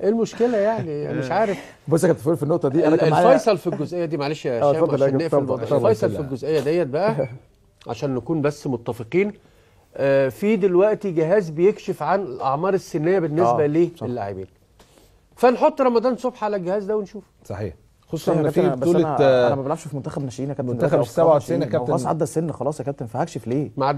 ايه المشكله يعني آه. مش عارف بص يا كابتن في النقطه دي انا كان الفيصل في الجزئيه دي معلش يا آه، شباب عشان نقفل الموضوع الفيصل في الجزئيه ديت بقى عشان نكون بس متفقين آه، في دلوقتي جهاز بيكشف عن الاعمار السنيه بالنسبه آه للاعبين فنحط رمضان صبح على الجهاز ده ونشوف صحيح خصوصا ان في بطوله انا, أنا ما بلعبش في منتخب ناشئين يا كابتن منتخب 97 يا كابتن خلاص عدى السن خلاص يا كابتن فهكشف ليه؟ ما